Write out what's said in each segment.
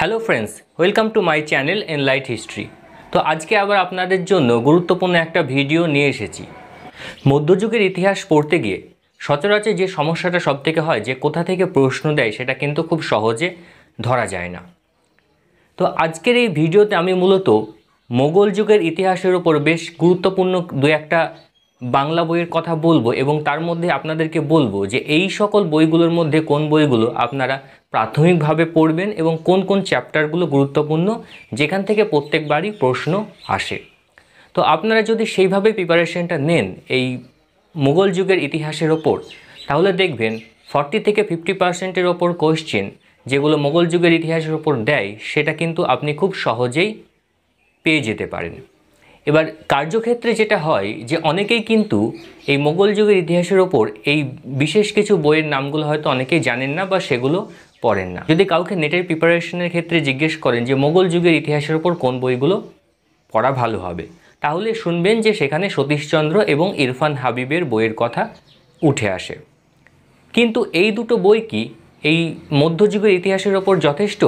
hello friends welcome to my channel enlight history তো আজকে আবার আপনাদের জন্য গুরুত্বপূর্ণ একটা ভিডিও নিয়ে এসেছি মধ্যযুগের ইতিহাস পড়তে গিয়ে সচরাচর যে সমস্যাটা সবথেকে হয় যে কোথা থেকে প্রশ্ন দেয় সেটা কিন্তু খুব সহজে ধরা যায় না তো আজকের এই ভিডিওতে আমি মূলত মোগল যুগের ইতিহাসের ওপর বেশ গুরুত্বপূর্ণ দু একটা বাংলা বইয়ের কথা বলবো এবং তার মধ্যে আপনাদেরকে বলবো যে এই সকল বইগুলোর মধ্যে কোন বইগুলো আপনারা প্রাথমিকভাবে পড়বেন এবং কোন কোন চ্যাপ্টারগুলো গুরুত্বপূর্ণ যেখান থেকে প্রত্যেকবারই প্রশ্ন আসে তো আপনারা যদি সেইভাবে প্রিপারেশনটা নেন এই মুঘল যুগের ইতিহাসের ওপর তাহলে দেখবেন ফর্টি থেকে ফিফটি পার্সেন্টের ওপর কোয়েশ্চেন যেগুলো মোগল যুগের ইতিহাসের ওপর দেয় সেটা কিন্তু আপনি খুব সহজেই পেয়ে যেতে পারেন এবার কার্যক্ষেত্রে যেটা হয় যে অনেকেই কিন্তু এই মোগল যুগের ইতিহাসের ওপর এই বিশেষ কিছু বইয়ের নামগুলো হয়তো অনেকেই জানেন না বা সেগুলো পড়েন না যদি কাউকে নেটের প্রিপারেশনের ক্ষেত্রে জিজ্ঞেস করেন যে মোগল যুগের ইতিহাসের ওপর কোন বইগুলো পড়া ভালো হবে তাহলে শুনবেন যে সেখানে সতীশচন্দ্র এবং ইরফান হাবিবের বইয়ের কথা উঠে আসে কিন্তু এই দুটো বই কি এই মধ্যযুগের ইতিহাসের ওপর যথেষ্ট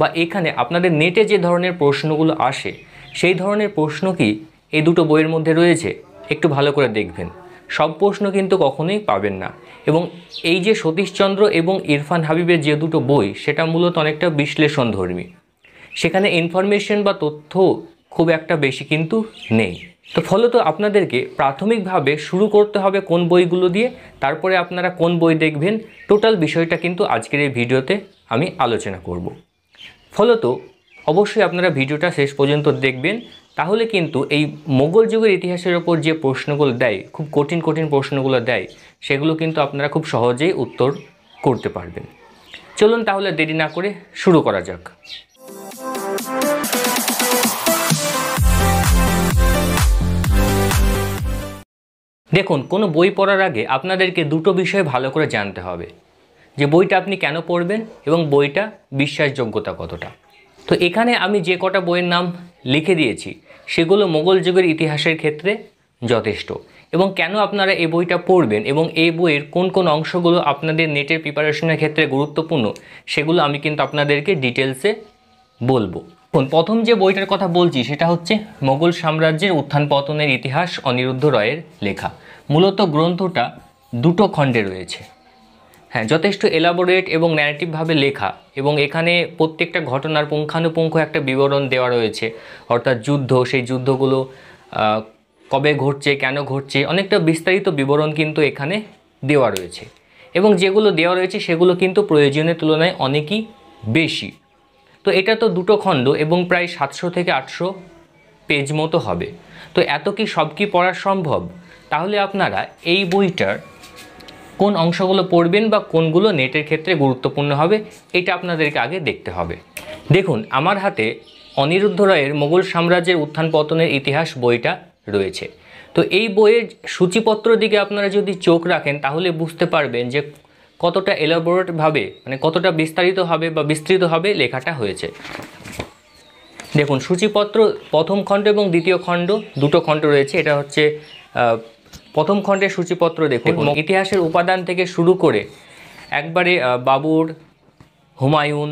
বা এখানে আপনাদের নেটে যে ধরনের প্রশ্নগুলো আসে সেই ধরনের প্রশ্ন কি এই দুটো বইয়ের মধ্যে রয়েছে একটু ভালো করে দেখবেন সব প্রশ্ন কিন্তু কখনোই পাবেন না এবং এই যে সতীশচন্দ্র এবং ইরফান হাবিবের যে দুটো বই সেটা মূলত অনেকটা বিশ্লেষণধর্মী সেখানে ইনফরমেশন বা তথ্য খুব একটা বেশি কিন্তু নেই তো ফলত আপনাদেরকে প্রাথমিকভাবে শুরু করতে হবে কোন বইগুলো দিয়ে তারপরে আপনারা কোন বই দেখবেন টোটাল বিষয়টা কিন্তু আজকের এই ভিডিওতে আমি আলোচনা করব ফলত অবশ্যই আপনারা ভিডিওটা শেষ পর্যন্ত দেখবেন তাহলে কিন্তু এই মোগল যুগের ইতিহাসের ওপর যে প্রশ্নগুলো দেয় খুব কঠিন কঠিন প্রশ্নগুলো দেয় সেগুলো কিন্তু আপনারা খুব সহজেই উত্তর করতে পারবেন চলুন তাহলে দেরি না করে শুরু করা যাক দেখুন কোনো বই পড়ার আগে আপনাদেরকে দুটো বিষয় ভালো করে জানতে হবে যে বইটা আপনি কেন পড়বেন এবং বইটা বিশ্বাসযোগ্যতা কতটা তো এখানে আমি যে কটা বইয়ের নাম লিখে দিয়েছি সেগুলো মোগল যুগের ইতিহাসের ক্ষেত্রে যথেষ্ট এবং কেন আপনারা এই বইটা পড়বেন এবং এই বইয়ের কোন কোন অংশগুলো আপনাদের নেটের প্রিপারেশনের ক্ষেত্রে গুরুত্বপূর্ণ সেগুলো আমি কিন্তু আপনাদেরকে ডিটেলসে বলবো প্রথম যে বইটার কথা বলছি সেটা হচ্ছে মোগল সাম্রাজ্যের উত্থান পতনের ইতিহাস অনিরুদ্ধ রয়ের লেখা মূলত গ্রন্থটা দুটো খণ্ডে রয়েছে হ্যাঁ যথেষ্ট এলাবোরেট এবং ন্যারেটিভভাবে লেখা এবং এখানে প্রত্যেকটা ঘটনার পুঙ্খানুপুঙ্খ একটা বিবরণ দেওয়া রয়েছে অর্থাৎ যুদ্ধ সেই যুদ্ধগুলো কবে ঘটছে কেন ঘটছে অনেকটা বিস্তারিত বিবরণ কিন্তু এখানে দেওয়া রয়েছে এবং যেগুলো দেওয়া রয়েছে সেগুলো কিন্তু প্রয়োজনের তুলনায় অনেকই বেশি তো এটা তো দুটো খণ্ড এবং প্রায় সাতশো থেকে আটশো পেজ মতো হবে তো এত কি সব কি পড়া সম্ভব তাহলে আপনারা এই বইটার কোন অংশগুলো পড়বেন বা কোনগুলো নেটের ক্ষেত্রে গুরুত্বপূর্ণ হবে এটা আপনাদেরকে আগে দেখতে হবে দেখুন আমার হাতে অনিরুদ্ধ রায়ের মোগল সাম্রাজ্যের উত্থান পতনের ইতিহাস বইটা রয়েছে তো এই বইয়ের সূচিপত্র দিকে আপনারা যদি চোখ রাখেন তাহলে বুঝতে পারবেন যে কতটা এলাবোরেটভাবে মানে কতটা বিস্তারিতভাবে বা বিস্তৃতভাবে লেখাটা হয়েছে দেখুন সূচিপত্র প্রথম খণ্ড এবং দ্বিতীয় খণ্ড দুটো খণ্ড রয়েছে এটা হচ্ছে প্রথম খণ্ডের সূচিপত্র দেখুন ইতিহাসের উপাদান থেকে শুরু করে একবারে বাবুর হুমায়ুন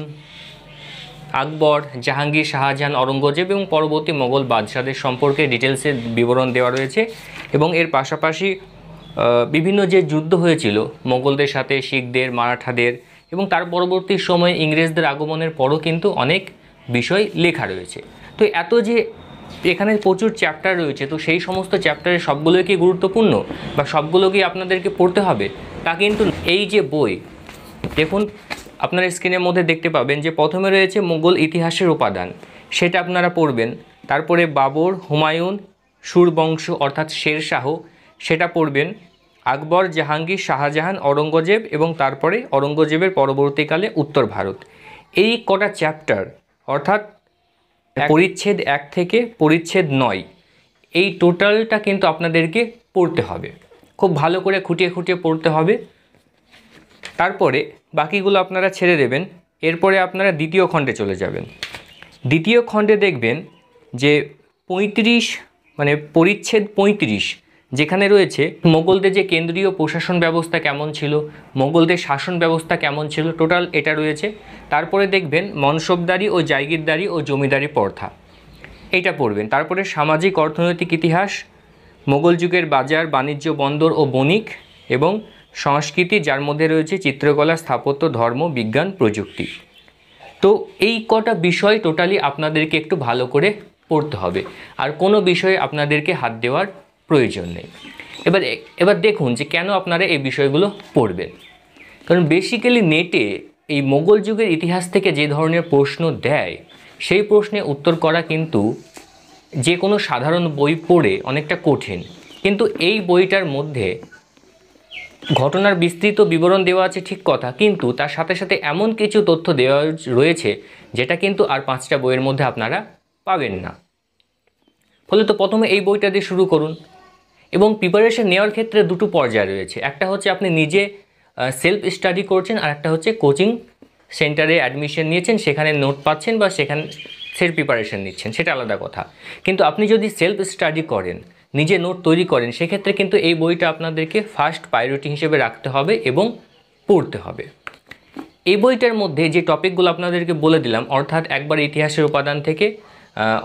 আকবর জাহাঙ্গীর শাহজাহান অরঙ্গজেব এবং পরবর্তী মোগল বাদশাদের সম্পর্কে ডিটেলসে বিবরণ দেওয়া রয়েছে এবং এর পাশাপাশি বিভিন্ন যে যুদ্ধ হয়েছিল মোগলদের সাথে শিখদের মারাঠাদের এবং তার পরবর্তী সময়ে ইংরেজদের আগমনের পরও কিন্তু অনেক বিষয় লেখা রয়েছে তো এত যে এখানে প্রচুর চ্যাপ্টার রয়েছে তো সেই সমস্ত চ্যাপ্টারের সবগুলোই কি গুরুত্বপূর্ণ বা সবগুলো কি আপনাদেরকে পড়তে হবে তা কিন্তু এই যে বই দেখুন আপনার স্ক্রিনের মধ্যে দেখতে পাবেন যে প্রথমে রয়েছে মুঘল ইতিহাসের উপাদান সেটা আপনারা পড়বেন তারপরে বাবর হুমায়ুন সুরবংশ অর্থাৎ শের শাহ সেটা পড়বেন আকবর জাহাঙ্গীর শাহজাহান অরঙ্গজেব এবং তারপরে অরঙ্গজেবের পরবর্তীকালে উত্তর ভারত এই কটা চ্যাপ্টার অর্থাৎ পরিচ্ছেদ এক থেকে পরিচ্ছেদ নয় এই টোটালটা কিন্তু আপনাদেরকে পড়তে হবে খুব ভালো করে খুঁটিয়ে খুঁটিয়ে পড়তে হবে তারপরে বাকিগুলো আপনারা ছেড়ে দেবেন এরপরে আপনারা দ্বিতীয় খণ্ডে চলে যাবেন দ্বিতীয় খণ্ডে দেখবেন যে পঁয়ত্রিশ মানে পরিচ্ছেদ পঁয়ত্রিশ যেখানে রয়েছে মোগলদের যে কেন্দ্রীয় প্রশাসন ব্যবস্থা কেমন ছিল মোগলদের শাসন ব্যবস্থা কেমন ছিল টোটাল এটা রয়েছে তারপরে দেখবেন মনসবদারি ও জায়গিরদারি ও জমিদারি প্রথা এটা পড়বেন তারপরে সামাজিক অর্থনৈতিক ইতিহাস মোগল যুগের বাজার বাণিজ্য বন্দর ও বণিক এবং সংস্কৃতি যার মধ্যে রয়েছে চিত্রকলা স্থাপত্য ধর্ম বিজ্ঞান প্রযুক্তি তো এই কটা বিষয় টোটালি আপনাদেরকে একটু ভালো করে পড়তে হবে আর কোনো বিষয়ে আপনাদেরকে হাত দেওয়ার প্রয়োজন নেই এবার এবার দেখুন যে কেন আপনারা এই বিষয়গুলো পড়বেন কারণ বেসিক্যালি নেটে এই মোগল যুগের ইতিহাস থেকে যে ধরনের প্রশ্ন দেয় সেই প্রশ্নে উত্তর করা কিন্তু যে কোনো সাধারণ বই পড়ে অনেকটা কঠিন কিন্তু এই বইটার মধ্যে ঘটনার বিস্তৃত বিবরণ দেওয়া আছে ঠিক কথা কিন্তু তার সাথে সাথে এমন কিছু তথ্য দেওয়া রয়েছে যেটা কিন্তু আর পাঁচটা বইয়ের মধ্যে আপনারা পাবেন না ফলে তো প্রথমে এই বইটা দিয়ে শুরু করুন এবং প্রিপারেশন নেওয়ার ক্ষেত্রে দুটো পর্যায় রয়েছে একটা হচ্ছে আপনি নিজে সেলফ স্টাডি করছেন আর একটা হচ্ছে কোচিং সেন্টারে অ্যাডমিশন নিয়েছেন সেখানে নোট পাচ্ছেন বা সেখান সের প্রিপারেশন নিচ্ছেন সেটা আলাদা কথা কিন্তু আপনি যদি সেলফ স্টাডি করেন নিজে নোট তৈরি করেন সেক্ষেত্রে কিন্তু এই বইটা আপনাদেরকে ফার্স্ট প্রায়োরিটি হিসেবে রাখতে হবে এবং পড়তে হবে এই বইটার মধ্যে যে টপিকগুলো আপনাদেরকে বলে দিলাম অর্থাৎ একবার ইতিহাসের উপাদান থেকে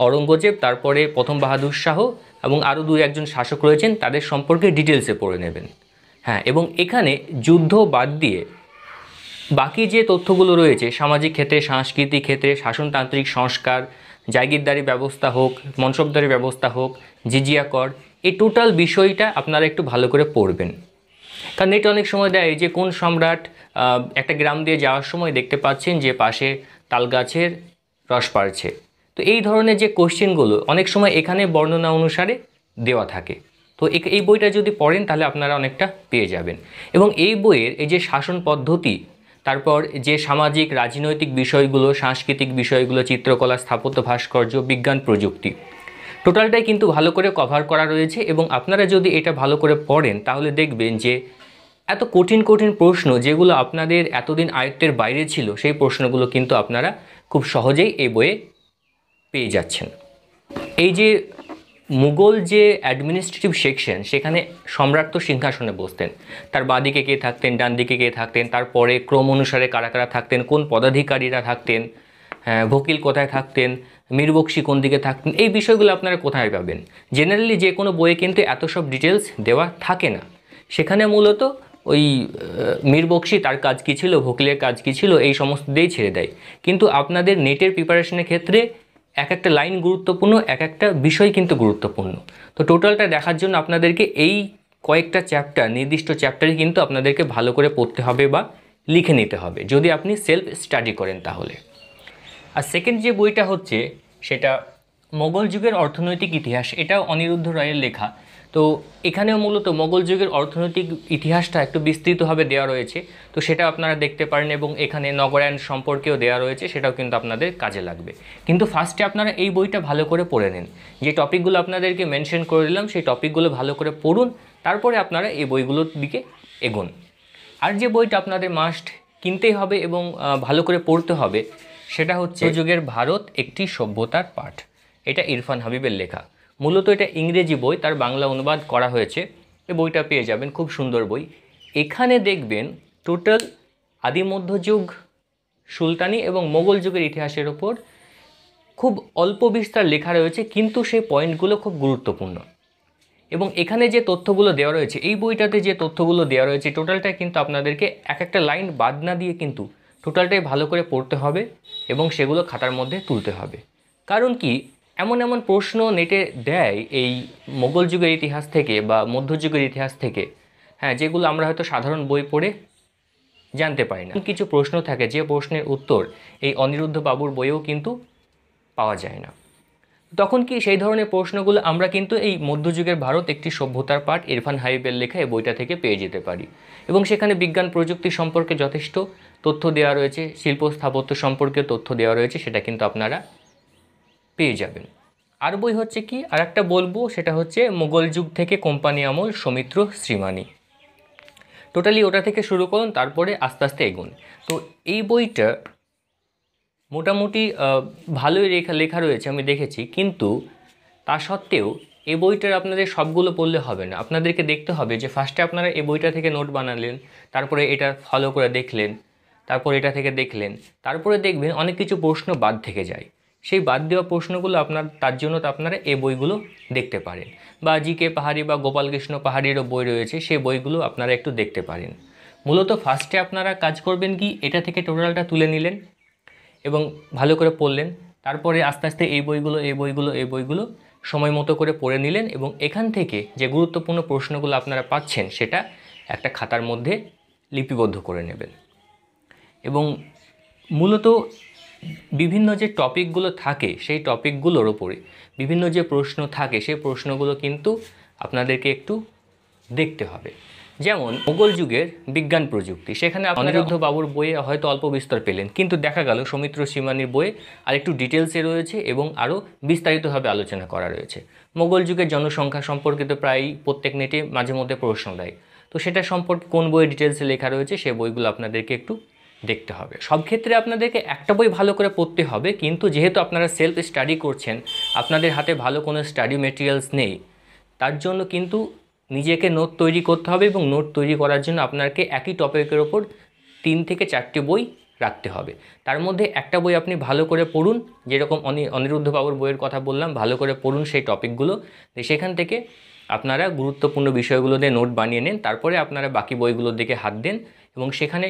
অরঙ্গজেব তারপরে প্রথম বাহাদুর শাহ এবং আরও দু একজন শাসক রয়েছেন তাদের সম্পর্কে ডিটেলসে পড়ে নেবেন হ্যাঁ এবং এখানে যুদ্ধ বাদ দিয়ে বাকি যে তথ্যগুলো রয়েছে সামাজিক ক্ষেত্রে সাংস্কৃতিক ক্ষেত্রে শাসনতান্ত্রিক সংস্কার জাগিরদারি ব্যবস্থা হোক মনসবদারি ব্যবস্থা হোক জিজিয়া কর এই টোটাল বিষয়টা আপনারা একটু ভালো করে পড়বেন কারণ এটা অনেক সময় দেয় যে কোন সম্রাট একটা গ্রাম দিয়ে যাওয়ার সময় দেখতে পাচ্ছেন যে পাশে তাল গাছের রস পাড়ছে তো এই ধরনের যে কোশ্চেনগুলো অনেক সময় এখানে বর্ণনা অনুসারে দেওয়া থাকে তো এই বইটা যদি পড়েন তাহলে আপনারা অনেকটা পেয়ে যাবেন এবং এই বইয়ের এই যে শাসন পদ্ধতি তারপর যে সামাজিক রাজনৈতিক বিষয়গুলো সাংস্কৃতিক বিষয়গুলো চিত্রকলা স্থাপত্য ভাস্কর্য বিজ্ঞান প্রযুক্তি টোটালটাই কিন্তু ভালো করে কভার করা রয়েছে এবং আপনারা যদি এটা ভালো করে পড়েন তাহলে দেখবেন যে এত কঠিন কঠিন প্রশ্ন যেগুলো আপনাদের এতদিন আয়ত্তের বাইরে ছিল সেই প্রশ্নগুলো কিন্তু আপনারা খুব সহজেই এই বইয়ে পেয়ে যাচ্ছেন এই যে মুঘল যে অ্যাডমিনিস্ট্রেটিভ সেকশন সেখানে সম্রাট তো সিংহাসনে বসতেন তার বাদিকে কে থাকতেন ডান দিকে কে থাকতেন তারপরে ক্রম অনুসারে কারা কারা থাকতেন কোন পদাধিকারীরা থাকতেন হ্যাঁ, ভকিল কোথায় থাকতেন মীরবক্সি কোন দিকে থাকতেন এই বিষয়গুলো আপনারা কোথায় পাবেন জেনারেলি যে কোনো বইয়ে কিন্তু এত সব ডিটেলস দেওয়া থাকে না সেখানে মূলত ওই মীরবক্সি তার কাজ কী ছিল ভকিলের কাজ কী ছিল এই সমস্ত দিয়েই ছেড়ে দেয় কিন্তু আপনাদের নেটের প্রিপারেশনের ক্ষেত্রে এক একটা লাইন গুরুত্বপূর্ণ এক একটা বিষয় কিন্তু গুরুত্বপূর্ণ তো টোটালটা দেখার জন্য আপনাদেরকে এই কয়েকটা চ্যাপ্টার নির্দিষ্ট চ্যাপ্টারই কিন্তু আপনাদেরকে ভালো করে পড়তে হবে বা লিখে নিতে হবে যদি আপনি সেলফ স্টাডি করেন তাহলে আর সেকেন্ড যে বইটা হচ্ছে সেটা মোগল যুগের অর্থনৈতিক ইতিহাস এটাও অনিরুদ্ধ রায়ের লেখা তো এখানেও মূলত মোগল যুগের অর্থনৈতিক ইতিহাসটা একটু বিস্তৃতভাবে দেওয়া রয়েছে তো সেটা আপনারা দেখতে পারেন এবং এখানে নগরায়ণ সম্পর্কেও দেওয়া রয়েছে সেটাও কিন্তু আপনাদের কাজে লাগবে কিন্তু ফার্স্টে আপনারা এই বইটা ভালো করে পড়ে নিন যে টপিকগুলো আপনাদেরকে মেনশন করে দিলাম সেই টপিকগুলো ভালো করে পড়ুন তারপরে আপনারা এই বইগুলোর দিকে এগোন আর যে বইটা আপনাদের মাস্ট কিনতেই হবে এবং ভালো করে পড়তে হবে সেটা হচ্ছে যুগের ভারত একটি সভ্যতার পাঠ এটা ইরফান হাবিবের লেখা মূলত এটা ইংরেজি বই তার বাংলা অনুবাদ করা হয়েছে এই বইটা পেয়ে যাবেন খুব সুন্দর বই এখানে দেখবেন টোটাল আদিমধ্যযুগ সুলতানি এবং মোগল যুগের ইতিহাসের ওপর খুব অল্প বিস্তার লেখা রয়েছে কিন্তু সেই পয়েন্টগুলো খুব গুরুত্বপূর্ণ এবং এখানে যে তথ্যগুলো দেওয়া রয়েছে এই বইটাতে যে তথ্যগুলো দেওয়া রয়েছে টোটালটা কিন্তু আপনাদেরকে এক একটা লাইন বাদ না দিয়ে কিন্তু টোটালটাই ভালো করে পড়তে হবে এবং সেগুলো খাতার মধ্যে তুলতে হবে কারণ কি এমন এমন প্রশ্ন নেটে দেয় এই মোগল যুগের ইতিহাস থেকে বা মধ্যযুগের ইতিহাস থেকে হ্যাঁ যেগুলো আমরা হয়তো সাধারণ বই পড়ে জানতে পারি না কিছু প্রশ্ন থাকে যে প্রশ্নের উত্তর এই অনিরুদ্ধ বাবুর বইয়েও কিন্তু পাওয়া যায় না তখন কি সেই ধরনের প্রশ্নগুলো আমরা কিন্তু এই মধ্যযুগের ভারত একটি সভ্যতার পাঠ ইরফান হাইবের লেখা এই বইটা থেকে পেয়ে যেতে পারি এবং সেখানে বিজ্ঞান প্রযুক্তি সম্পর্কে যথেষ্ট তথ্য দেওয়া রয়েছে শিল্প স্থাপত্য সম্পর্কে তথ্য দেওয়া রয়েছে সেটা কিন্তু আপনারা পেয়ে যাবেন আর বই হচ্ছে কি আর একটা বলবো সেটা হচ্ছে মোগল যুগ থেকে কোম্পানি আমল সৌমিত্র শ্রীমানি টোটালি ওটা থেকে শুরু করুন তারপরে আস্তে আস্তে এগোন তো এই বইটা মোটামুটি ভালোই রেখা লেখা রয়েছে আমি দেখেছি কিন্তু তা সত্ত্বেও এই বইটার আপনাদের সবগুলো পড়লে হবে না আপনাদেরকে দেখতে হবে যে ফার্স্টে আপনারা এই বইটা থেকে নোট বানালেন তারপরে এটা ফলো করে দেখলেন তারপরে এটা থেকে দেখলেন তারপরে দেখবেন অনেক কিছু প্রশ্ন বাদ থেকে যায় সেই বাদ দেওয়া প্রশ্নগুলো আপনার তার জন্য আপনারা এই বইগুলো দেখতে পারেন বা জি কে পাহাড়ি বা গোপালকৃষ্ণ পাহাড়িরও বই রয়েছে সেই বইগুলো আপনারা একটু দেখতে পারেন মূলত ফার্স্টে আপনারা কাজ করবেন কি এটা থেকে টোটালটা তুলে নিলেন এবং ভালো করে পড়লেন তারপরে আস্তে আস্তে এই বইগুলো এই বইগুলো এই বইগুলো সময় মতো করে পড়ে নিলেন এবং এখান থেকে যে গুরুত্বপূর্ণ প্রশ্নগুলো আপনারা পাচ্ছেন সেটা একটা খাতার মধ্যে লিপিবদ্ধ করে নেবেন এবং মূলত বিভিন্ন যে টপিকগুলো থাকে সেই টপিকগুলোর ওপরে বিভিন্ন যে প্রশ্ন থাকে সেই প্রশ্নগুলো কিন্তু আপনাদেরকে একটু দেখতে হবে যেমন মোগল যুগের বিজ্ঞান প্রযুক্তি সেখানে অনিরুদ্ধ বাবুর বইয়ে হয়তো অল্প বিস্তর পেলেন কিন্তু দেখা গেল সৌমিত্র সীমানির বইয়ে আর একটু ডিটেলসে রয়েছে এবং আরও বিস্তারিতভাবে আলোচনা করা রয়েছে মোগল যুগের জনসংখ্যা সম্পর্কিত প্রায় প্রত্যেক নেটে মাঝে মধ্যে প্রশ্ন দেয় তো সেটা সম্পর্কে কোন বইয়ের ডিটেলসে লেখা রয়েছে সে বইগুলো আপনাদেরকে একটু দেখতে হবে সব ক্ষেত্রে আপনাদেরকে একটা বই ভালো করে পড়তে হবে কিন্তু যেহেতু আপনারা সেলফ স্টাডি করছেন আপনাদের হাতে ভালো কোনো স্টাডি মেটেরিয়ালস নেই তার জন্য কিন্তু নিজেকে নোট তৈরি করতে হবে এবং নোট তৈরি করার জন্য আপনাকে একই টপিকের ওপর তিন থেকে চারটি বই রাখতে হবে তার মধ্যে একটা বই আপনি ভালো করে পড়ুন যেরকম অনিরুদ্ধ বাবুর বইয়ের কথা বললাম ভালো করে পড়ুন সেই টপিকগুলো সেখান থেকে আপনারা গুরুত্বপূর্ণ বিষয়গুলো দিয়ে নোট বানিয়ে নেন তারপরে আপনারা বাকি বইগুলোর দিকে হাত দেন এবং সেখানে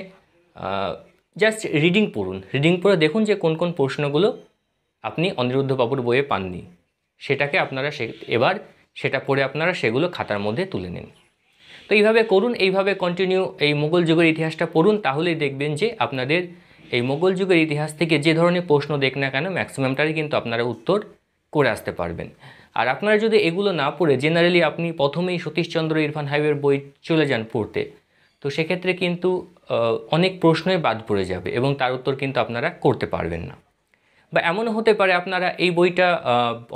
জাস্ট রিডিং পড়ুন রিডিং পড়ে দেখুন যে কোন কোন প্রশ্নগুলো আপনি অনিরুদ্ধবাবুর বইয়ে পাননি সেটাকে আপনারা সে এবার সেটা পড়ে আপনারা সেগুলো খাতার মধ্যে তুলে নিন তো এইভাবে করুন এইভাবে কন্টিনিউ এই মোগল যুগের ইতিহাসটা পড়ুন তাহলেই দেখবেন যে আপনাদের এই মোগল যুগের ইতিহাস থেকে যে ধরনের প্রশ্ন দেখ না কেন ম্যাক্সিমামটারই কিন্তু আপনারা উত্তর করে আসতে পারবেন আর আপনারা যদি এগুলো না পড়ে জেনারেলি আপনি প্রথমেই সতীশচন্দ্র ইরফান হাইওয়ের বই চলে যান পড়তে তো সেক্ষেত্রে কিন্তু অনেক প্রশ্নই বাদ পড়ে যাবে এবং তার উত্তর কিন্তু আপনারা করতে পারবেন না বা এমনও হতে পারে আপনারা এই বইটা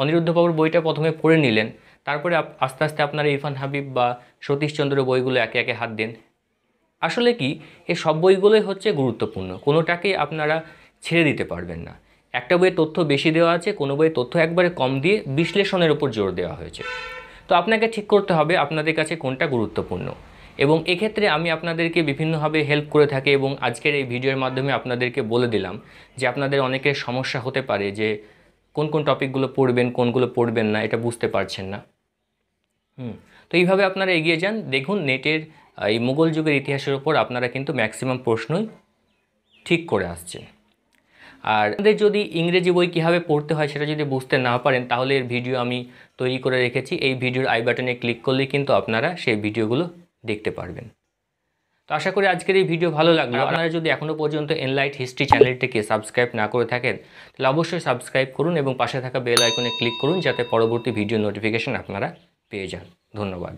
অনিরুদ্ধবাবুর বইটা প্রথমে পড়ে নিলেন তারপরে আস্তে আস্তে আপনারা ইরফান হাবিব বা সতীশচন্দ্রের বইগুলো একে একে হাত দেন আসলে কি এই সব বইগুলোই হচ্ছে গুরুত্বপূর্ণ কোনোটাকেই আপনারা ছেড়ে দিতে পারবেন না একটা বইয়ে তথ্য বেশি দেওয়া আছে কোনো বইয়ে তথ্য একবারে কম দিয়ে বিশ্লেষণের উপর জোর দেওয়া হয়েছে তো আপনাকে ঠিক করতে হবে আপনাদের কাছে কোনটা গুরুত্বপূর্ণ এবং এক্ষেত্রে আমি আপনাদেরকে বিভিন্নভাবে হেল্প করে থাকি এবং আজকের এই ভিডিওর মাধ্যমে আপনাদেরকে বলে দিলাম যে আপনাদের অনেকের সমস্যা হতে পারে যে কোন কোন টপিকগুলো পড়বেন কোনগুলো পড়বেন না এটা বুঝতে পারছেন না হুম তো এইভাবে আপনারা এগিয়ে যান দেখুন নেটের এই মুঘল যুগের ইতিহাসের ওপর আপনারা কিন্তু ম্যাক্সিমাম প্রশ্নই ঠিক করে আসছেন আর আমাদের যদি ইংরেজি বই কীভাবে পড়তে হয় সেটা যদি বুঝতে না পারেন তাহলে এর ভিডিও আমি তৈরি করে রেখেছি এই ভিডিওর আই বাটনে ক্লিক করলে কিন্তু আপনারা সেই ভিডিওগুলো দেখতে পারবেন তো আশা করি আজকের এই ভিডিও ভালো লাগলো আপনারা যদি এখনও পর্যন্ত এনলাইট হিস্ট্রি চ্যানেলটিকে সাবস্ক্রাইব না করে থাকেন তাহলে অবশ্যই সাবস্ক্রাইব করুন এবং পাশে থাকা বেল আইকনে ক্লিক করুন যাতে পরবর্তী ভিডিও নোটিফিকেশান আপনারা পেয়ে যান ধন্যবাদ